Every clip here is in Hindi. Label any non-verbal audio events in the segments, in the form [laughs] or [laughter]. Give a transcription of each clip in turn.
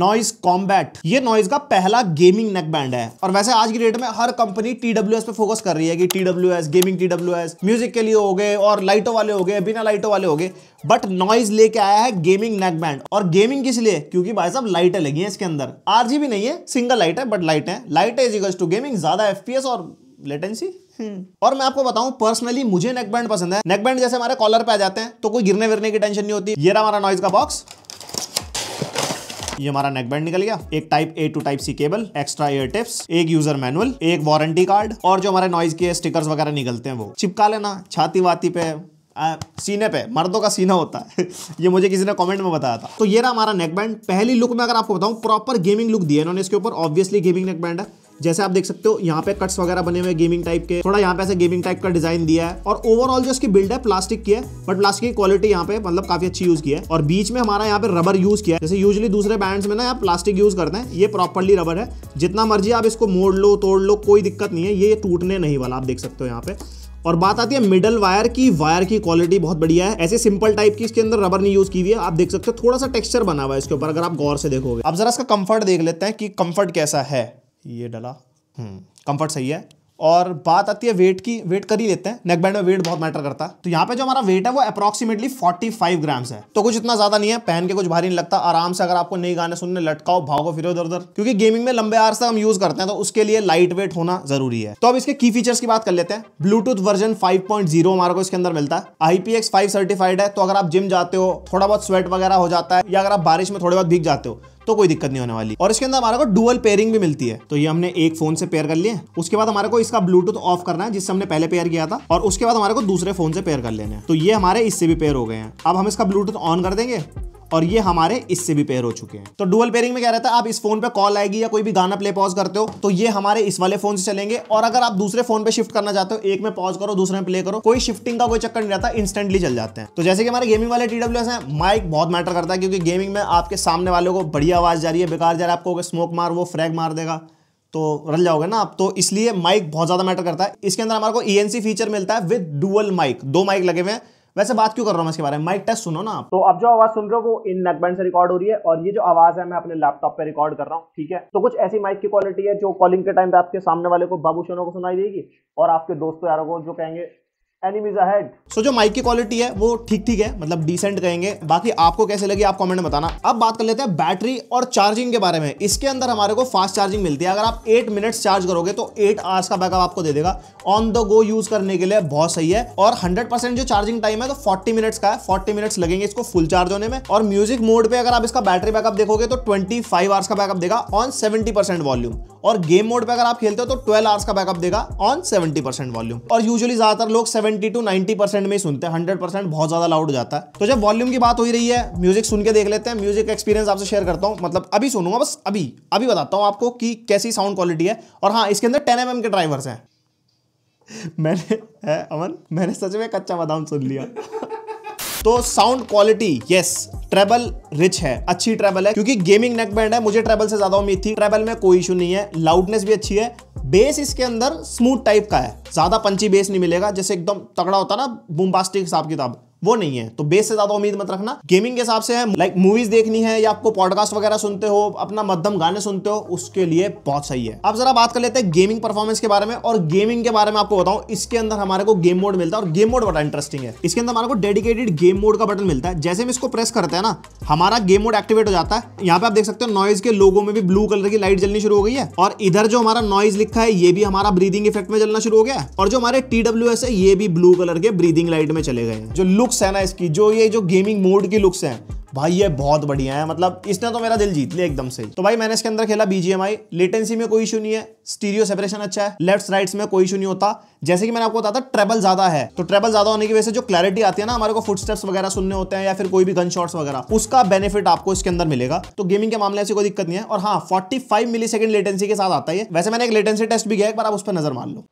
नॉइज कॉम्बैट ये नॉइज का पहला गेमिंग नेक बैंड है और वैसे आज की डेट में हर कंपनी टी पे फोकस कर रही है कि टी गेमिंग टी म्यूजिक के लिए हो गए और लाइटों वाले हो गए बिना लाइटों वाले हो गए बट नॉइज लेके आया है गेमिंग नेक बैंड और गेमिंग किस लिए क्योंकि भाई साहब लाइटें लगी हैं इसके अंदर भी नहीं है सिंगल लाइट है बट लाइट है light is equal to gaming ज्यादा एस और लेटेंसी हम्म। और मैं आपको बताऊं पर्सनली मुझे नेकबैंड पसंद है नेकबैंड जैसे हमारे कॉलर पे आ जाते हैं तो कोई गिरने विरने की टेंशन नहीं होती ये रहा हमारा नॉइज का बॉक्स ये हमारा नेकबैंड निकल गया एक type A to type C cable extra ear tips एक यूजर मैनुअल एक वारंटी कार्ड और जो हमारे नॉइज के स्टिकर्स वगैरह निकलते हैं वो चिपका लेना छाती वाती पे आ, सीने पे मर्दों का सीना होता है [laughs] ये मुझे किसी ने कमेंट में बताया था तो ये रहा हमारा नेकबैंड पहली लुक में अगर आपको बताऊं प्रॉपर गेमिंग लुक दिया इन्होंने इसके ऊपर ऑब्वियसली गेमिंग नेकबैंड है जैसे आप देख सकते हो यहाँ पे कट्स वगैरह बने हुए गेमिंग टाइप के थोड़ा यहाँ पे ऐसे गेमिंग टाइप का डिजाइन दिया है और ओवरऑल जो इसकी बिल्ड है प्लास्टिक की है बट प्लास्टिक की क्वालिटी यहाँ पे मतलब काफी अच्छी यूज की है और बीच में हमारा यहाँ पे रबर यूज किया है जैसे यूजली दूसरे बैंड में ना आप प्लास्टिक यूज करते हैं ये प्रॉपरली रबर है जितना मर्जी आप इसको मोड़ लो तोड़ लो कोई दिक्कत नहीं है ये टूटने नहीं वाला आप देख सकते हो यहाँ पे और बात आती है मिडल वायर की वायर की क्वालिटी बहुत बढ़िया है ऐसे सिंपल टाइप की इसके अंदर रबर नहीं यूज की हुई है आप देख सकते हो थोड़ा सा टेक्सचर बना हुआ है इसके ऊपर अगर आप गौर से देखोगे अब जरा इसका कंफर्ट देख लेते हैं कि कंफर्ट कैसा है ये डला कंफर्ट हम्म, सही है और बात आती है वेट की वेट कर ही लेते हैं नेक बैंड में वेट बहुत मैटर करता है तो यहाँ पे जो हमारा वेट है वो अप्रॉक्सीमेटली 45 ग्राम्स है तो कुछ इतना ज्यादा नहीं है पहन के कुछ भारी नहीं लगता आराम से अगर आपको नई गाने सुनने लटकाओ भागो फिर उधर उधर क्योंकि गेमिंग में लंबे आर से हम यूज करते हैं तो उसके लिए लाइट वेट होना जरूरी है तो अब इसके की फीचर्स की बात कर लेते हैं ब्लूटूथ वर्जन फाइव हमारे को इसके अंदर मिलता है आईपीएक्स सर्टिफाइड है तो अगर आप जिम जाते हो थोड़ा बहुत स्वेट वगैरह हो जाता है या अगर आप बारिश में थोड़े बहुत भीग जाते हो तो कोई दिक्कत नहीं होने वाली और इसके अंदर हमारे को डुअल पेयरिंग भी मिलती है तो ये हमने एक फोन से पेयर कर लिए उसके बाद हमारे को इसका ब्लूटूथ ऑफ करना है जिससे हमने पहले पेयर किया था और उसके बाद हमारे को दूसरे फोन से पेयर कर लेना है तो ये हमारे इससे भी पेयर हो गए हैं अब हम इसका ब्लूटूथ ऑन कर देंगे और ये हमारे इससे भी पेयर हो चुके हैं तो डुअल पेयरिंग में क्या रहता है आप इस फोन पे कॉल आएगी या कोई भी गाना प्ले पॉज करते हो तो ये हमारे इस वाले फोन से चलेंगे और अगर आप दूसरे फोन पे शिफ्ट करना चाहते हो एक में पॉज करो दूसरे में प्ले करो कोई शिफ्टिंग का कोई चक्कर नहीं रहता इंस्टेंटली चल जाते हैं तो जैसे कि हमारे गेमिंग वाले टीडब्ल्यू है माइक बहुत मैटर करता है क्योंकि गेमिंग में आपके सामने वाले को बढ़िया आवाज जा रही है बेकार जा रहा है आपको स्मोक मार वो फ्रैग मार देगा तो रल जाओगे ना आप तो इसलिए माइक बहुत ज्यादा मैटर करता है इसके अंदर हमारे को ई e फीचर मिलता है विद डुअल माइक दो माइक लगे हुए हैं वैसे बात क्यों कर रहा हूँ इसके बारे में माइक टेस्ट सुनो ना तो अब जो आवाज सुन रहे हो वो इन नेकबैंड से रिकॉर्ड हो रही है और ये जो आवाज है मैं अपने लैपटॉप पे रिकॉर्ड कर रहा हूँ ठीक है तो कुछ ऐसी माइक की क्वालिटी है जो कॉलिंग के टाइम पे आपके सामने वाले को बाबूशनों को सुनाई देगी और आपके दोस्तों यारों को जो कहेंगे एनिमीज अहेड सो so, जो माइक की क्वालिटी है वो ठीक ठीक है मतलब डिसेंट कहेंगे बाकी आपको कैसे लगी आप कमेंट में बताना अब बात कर लेते हैं बैटरी और चार्जिंग के बारे में इसके अंदर हमारे को फास्ट चार्जिंग मिलती है अगर आप एट मिनट्स चार्ज करोगे तो एट आवर्स का बैकअप आपको दे देगा ऑन द गो यूज करने के लिए बहुत सही है और हंड्रेड जो चार्जिंग टाइम है तो फोर्टी मिनट्स का है फोर्टी मिनट्स लगेंगे इसको फुल चार्ज होने में और म्यूजिक मोड पर अगर आप इसका बैटरी बैकअप देखोगे तो ट्वेंटी फाइव आवर्स का बैकअप देगा ऑन सेवेंटी परसेंट वॉल्यूम और गेम मोड पे अगर आप खेलते हो तो ट्वेल्व आवर्स का बैकअप देगा ऑन सेवेंटी परसेंट वॉल्यूम और यूजुअली ज्यादातर लोग seventy to ninety percent second में ही सुनते हैं हंड्रेड परसेंट बहुत ज्यादा लाउड हो जाता है तो जब वॉल्यूम की बात हो रही है म्यूजिक सुन के देख लेते हैं म्यूजिक एक्सपीरियंस आपसे शेयर करता हूँ मतलब अभी सुनूंगा बस अभी अभी बताता हूँ आपको कि कैसी साउंड क्वालिटी है और हाँ इसके अंदर टेन एम के ड्राइवर्स हैं [laughs] मैंने है अमन मैंने सच में कच्चा बादाम सुन लिया तो sound quality yes treble rich है अच्छी ट्रेबल है क्योंकि गेमिंग नेक बैंड है मुझे ट्रेबल से ज्यादा उम्मीद थी ट्रेबल में कोई इशू नहीं है लाउडनेस भी अच्छी है बेस इसके अंदर स्मूथ टाइप का है ज्यादा पंची बेस नहीं मिलेगा जैसे एकदम तगड़ा होता ना बुम्बास्टिक हिसाब किताब वो नहीं है तो बेस से ज्यादा उम्मीद मत रखना गेमिंग के हिसाब से है लाइक मूवीज देखनी है या आपको पॉडकास्ट वगैरह सुनते हो अपना मध्यम गाने सुनते हो उसके लिए बहुत सही है अब जरा बात कर लेते हैं गेमिंग परफॉर्मेंस के बारे में और गेमिंग के बारे में आपको बताऊं इसके अंदर हमारे को गेम मोड मिलता है और गेम मोड बड़ा इंटरेस्टिंग है इसके अंदर हमारे को डेडिकेटेड गेम मोड का बटन मिलता है जैसे हम इसको प्रेस करते हैं ना हमारा गेम मोड एक्टिवेट हो जाता है यहाँ पे आप देख सकते हो नॉइज के लोगों में भी ब्लू कलर की लाइट जलनी शुरू हो गई है और इधर जो हमारा नॉइज लिखा है ये भी हमारा ब्रीदिंग इफेक्ट में जलना शुरू हो गया और जो हमारे टी है ये भी ब्लू कलर के ब्रीदिंग लाइट में चले गए जो लुक लुक्स है ना इसकी जो ये जो गेमिंग मोड की लुक्स है भाई ये बहुत बढ़िया है मतलब इसने तो मेरा दिल जीत लिया एकदम से तो भाई मैंने इसके अंदर खेला बीजीएमआई लेटेंसी में कोई इशू नहीं है स्टीरियो सेपरेशन अच्छा है लेफ्ट राइट्स में कोई इशू नहीं होता जैसे कि मैंने आपको बताया था ट्रेबल ज्यादा है तो ट्रेबल ज्यादा होने की वजह से जो क्लैरिटी आती है ना हमारे को फुटस्टेप्स वगैरह सुनने होते हैं या फिर कोई भी गन शॉट्स वगैरह उसका बेनिफिट आपको इसके अंदर मिलेगा तो गेमिंग के मामले से कोई दिक्कत नहीं है और हाँ forty five millisecond latency के साथ आता है वैसे मैंने एक लेटेंसी टेस्ट भी किया एक बार आप उस पर नजर मान लो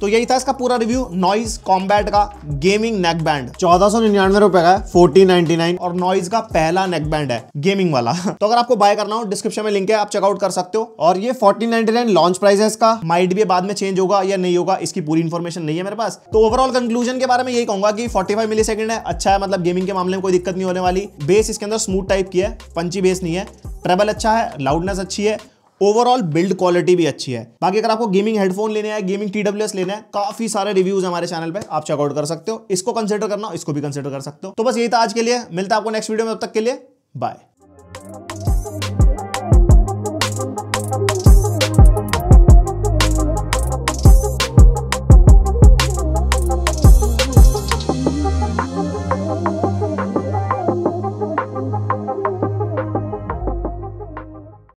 तो यही था इसका पूरा रिव्यू नॉइज कॉम्बैट का गेमिंग नेक बैंड चौदह सौ निन्यानवे रुपए का फोर्टी नाइनटी नाइन और नॉइज का पहला नेक बैंड है गेमिंग वाला [laughs] तो अगर आपको बाय करना हो डिस्क्रिप्शन में लिंक है आप चेकआउट कर सकते हो और ये forty ninety nine launch price है इसका माइट भी बाद में चेंज होगा या नहीं होगा इसकी पूरी इन्फॉर्मेशन नहीं है मेरे पास तो ओवरऑल कंक्लूजन के बारे में यही कहूंगा कि फोर्टी फाइव मिली सेकंड है अच्छा है मतलब गेमिंग के मामले में कोई दिक्कत नहीं होने वाली बेस इसके अंदर स्मूथ टाइप की है पंची बेस नहीं है ट्रेबल अच्छा है लाउडनेस अच्छी है ओवरऑल बिल्ड क्वालिटी भी अच्छी है बाकी अगर आपको गेमिंग हेडफोन लेने है गेमिंग टी लेने हैं काफी सारे रिव्यूज हमारे चैनल पे आप चेकआउट कर सकते हो इसको कंसिडर करना इसको भी कंसिडर कर सकते हो तो बस यही था आज के लिए मिलता है आपको नेक्स्ट वीडियो में तब तक के लिए बाय